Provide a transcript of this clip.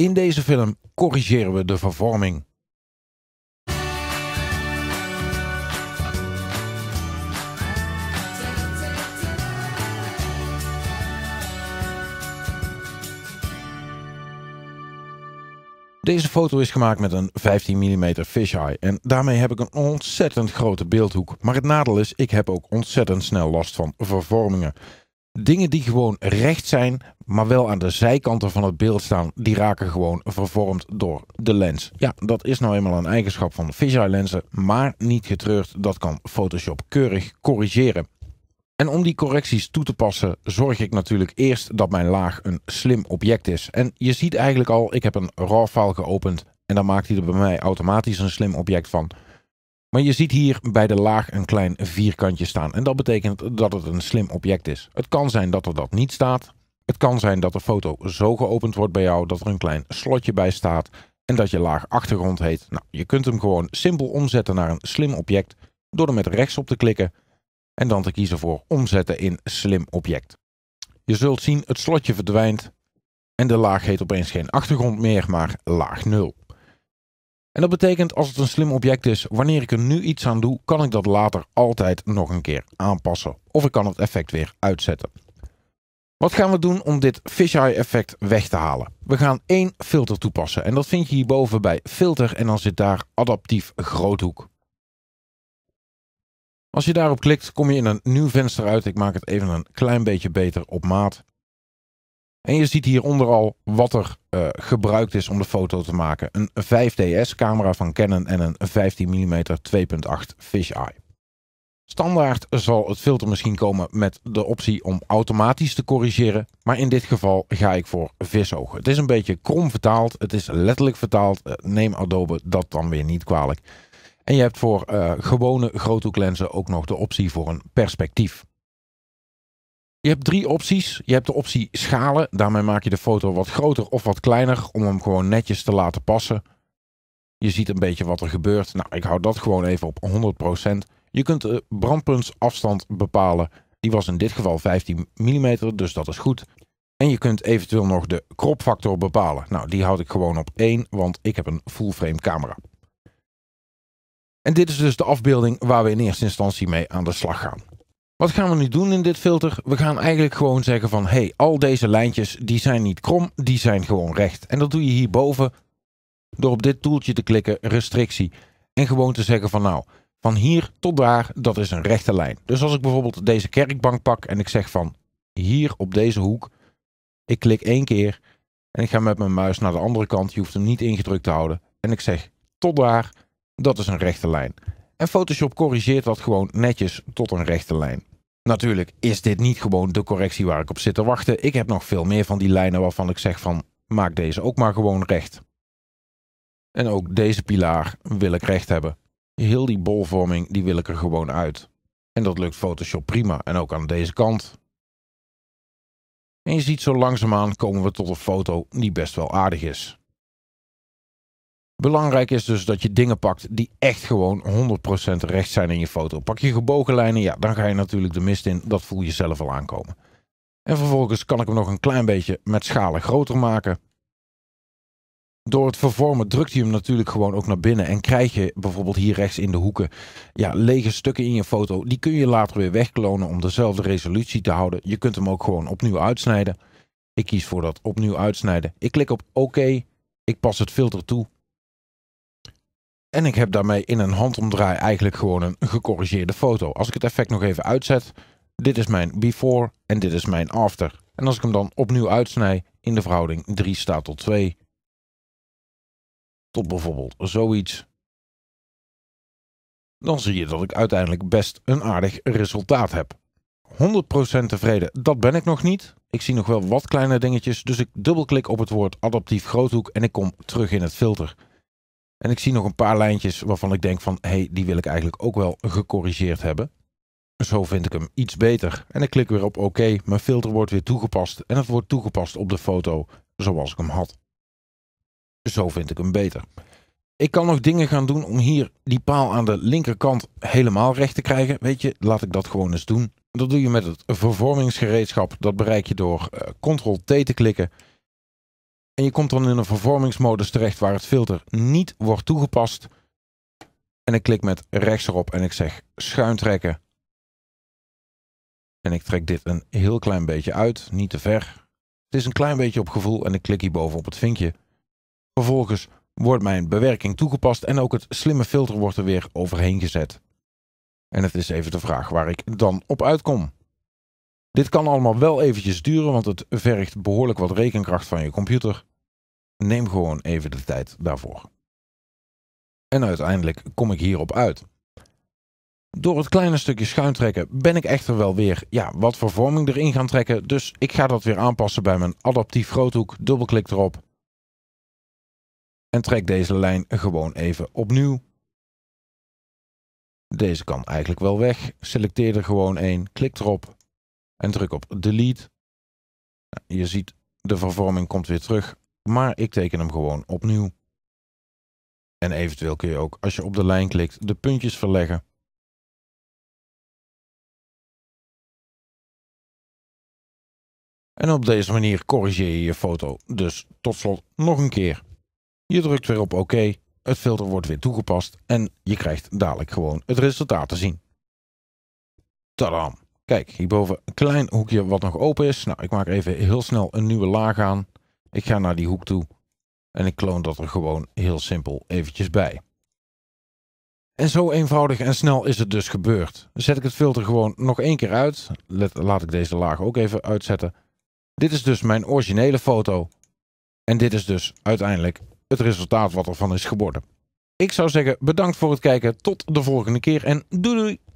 In deze film corrigeren we de vervorming. Deze foto is gemaakt met een 15 mm fisheye en daarmee heb ik een ontzettend grote beeldhoek. Maar het nadeel is, ik heb ook ontzettend snel last van vervormingen. Dingen die gewoon recht zijn, maar wel aan de zijkanten van het beeld staan, die raken gewoon vervormd door de lens. Ja, dat is nou eenmaal een eigenschap van fisheye lenzen, maar niet getreurd, dat kan Photoshop keurig corrigeren. En om die correcties toe te passen, zorg ik natuurlijk eerst dat mijn laag een slim object is. En je ziet eigenlijk al, ik heb een RAW file geopend en dan maakt hij er bij mij automatisch een slim object van. Maar je ziet hier bij de laag een klein vierkantje staan en dat betekent dat het een slim object is. Het kan zijn dat er dat niet staat. Het kan zijn dat de foto zo geopend wordt bij jou dat er een klein slotje bij staat en dat je laag achtergrond heet. Nou, je kunt hem gewoon simpel omzetten naar een slim object door er met rechts op te klikken en dan te kiezen voor omzetten in slim object. Je zult zien het slotje verdwijnt en de laag heet opeens geen achtergrond meer, maar laag 0. En dat betekent als het een slim object is, wanneer ik er nu iets aan doe, kan ik dat later altijd nog een keer aanpassen. Of ik kan het effect weer uitzetten. Wat gaan we doen om dit fisheye effect weg te halen? We gaan één filter toepassen en dat vind je hierboven bij filter en dan zit daar adaptief groothoek. Als je daarop klikt kom je in een nieuw venster uit. Ik maak het even een klein beetje beter op maat. En je ziet hieronder al wat er eh, gebruikt is om de foto te maken. Een 5DS camera van Canon en een 15mm 2.8 fisheye. Standaard zal het filter misschien komen met de optie om automatisch te corrigeren, maar in dit geval ga ik voor visogen. Het is een beetje krom vertaald, het is letterlijk vertaald, eh, neem Adobe dat dan weer niet kwalijk. En je hebt voor uh, gewone groothoeklenzen ook nog de optie voor een perspectief. Je hebt drie opties. Je hebt de optie schalen. Daarmee maak je de foto wat groter of wat kleiner om hem gewoon netjes te laten passen. Je ziet een beetje wat er gebeurt. Nou, ik hou dat gewoon even op 100%. Je kunt de brandpuntsafstand bepalen. Die was in dit geval 15 mm, dus dat is goed. En je kunt eventueel nog de kropfactor bepalen. Nou, die houd ik gewoon op 1, want ik heb een full-frame camera. En dit is dus de afbeelding waar we in eerste instantie mee aan de slag gaan. Wat gaan we nu doen in dit filter? We gaan eigenlijk gewoon zeggen van hé, hey, al deze lijntjes die zijn niet krom, die zijn gewoon recht. En dat doe je hierboven door op dit toeltje te klikken restrictie. En gewoon te zeggen van nou, van hier tot daar, dat is een rechte lijn. Dus als ik bijvoorbeeld deze kerkbank pak en ik zeg van hier op deze hoek, ik klik één keer en ik ga met mijn muis naar de andere kant, je hoeft hem niet ingedrukt te houden. En ik zeg tot daar, dat is een rechte lijn. En Photoshop corrigeert dat gewoon netjes tot een rechte lijn. Natuurlijk is dit niet gewoon de correctie waar ik op zit te wachten. Ik heb nog veel meer van die lijnen waarvan ik zeg van maak deze ook maar gewoon recht. En ook deze pilaar wil ik recht hebben. Heel die bolvorming die wil ik er gewoon uit. En dat lukt Photoshop prima en ook aan deze kant. En je ziet zo langzaamaan komen we tot een foto die best wel aardig is. Belangrijk is dus dat je dingen pakt die echt gewoon 100% recht zijn in je foto. Pak je gebogen lijnen, ja, dan ga je natuurlijk de mist in. Dat voel je zelf al aankomen. En vervolgens kan ik hem nog een klein beetje met schalen groter maken. Door het vervormen drukt hij hem natuurlijk gewoon ook naar binnen. En krijg je bijvoorbeeld hier rechts in de hoeken ja, lege stukken in je foto. Die kun je later weer wegklonen om dezelfde resolutie te houden. Je kunt hem ook gewoon opnieuw uitsnijden. Ik kies voor dat opnieuw uitsnijden. Ik klik op OK. Ik pas het filter toe en ik heb daarmee in een handomdraai eigenlijk gewoon een gecorrigeerde foto. Als ik het effect nog even uitzet, dit is mijn before en dit is mijn after. En als ik hem dan opnieuw uitsnij in de verhouding 3 staat tot 2, tot bijvoorbeeld zoiets, dan zie je dat ik uiteindelijk best een aardig resultaat heb. 100% tevreden, dat ben ik nog niet. Ik zie nog wel wat kleine dingetjes, dus ik dubbelklik op het woord adaptief groothoek en ik kom terug in het filter. En ik zie nog een paar lijntjes waarvan ik denk van... hé, hey, die wil ik eigenlijk ook wel gecorrigeerd hebben. Zo vind ik hem iets beter. En ik klik weer op oké. OK. Mijn filter wordt weer toegepast. En het wordt toegepast op de foto zoals ik hem had. Zo vind ik hem beter. Ik kan nog dingen gaan doen om hier die paal aan de linkerkant helemaal recht te krijgen. Weet je, laat ik dat gewoon eens doen. Dat doe je met het vervormingsgereedschap. Dat bereik je door eh, Ctrl-T te klikken. En je komt dan in een vervormingsmodus terecht waar het filter niet wordt toegepast. En ik klik met rechts erop en ik zeg schuin trekken. En ik trek dit een heel klein beetje uit, niet te ver. Het is een klein beetje op gevoel en ik klik hierboven op het vinkje. Vervolgens wordt mijn bewerking toegepast en ook het slimme filter wordt er weer overheen gezet. En het is even de vraag waar ik dan op uitkom. Dit kan allemaal wel eventjes duren, want het vergt behoorlijk wat rekenkracht van je computer. Neem gewoon even de tijd daarvoor. En uiteindelijk kom ik hierop uit. Door het kleine stukje schuin trekken ben ik echter wel weer ja, wat vervorming erin gaan trekken. Dus ik ga dat weer aanpassen bij mijn adaptief groothoek. Dubbelklik erop. En trek deze lijn gewoon even opnieuw. Deze kan eigenlijk wel weg. Selecteer er gewoon één, klik erop en druk op delete. Je ziet, de vervorming komt weer terug, maar ik teken hem gewoon opnieuw. En eventueel kun je ook, als je op de lijn klikt, de puntjes verleggen. En op deze manier corrigeer je je foto. Dus tot slot nog een keer. Je drukt weer op oké, OK, het filter wordt weer toegepast en je krijgt dadelijk gewoon het resultaat te zien. Tadam! Kijk, hierboven een klein hoekje wat nog open is. Nou, ik maak even heel snel een nieuwe laag aan. Ik ga naar die hoek toe. En ik kloon dat er gewoon heel simpel eventjes bij. En zo eenvoudig en snel is het dus gebeurd. Dan zet ik het filter gewoon nog één keer uit. laat ik deze laag ook even uitzetten. Dit is dus mijn originele foto. En dit is dus uiteindelijk het resultaat wat ervan is geworden. Ik zou zeggen bedankt voor het kijken. Tot de volgende keer en doei doei!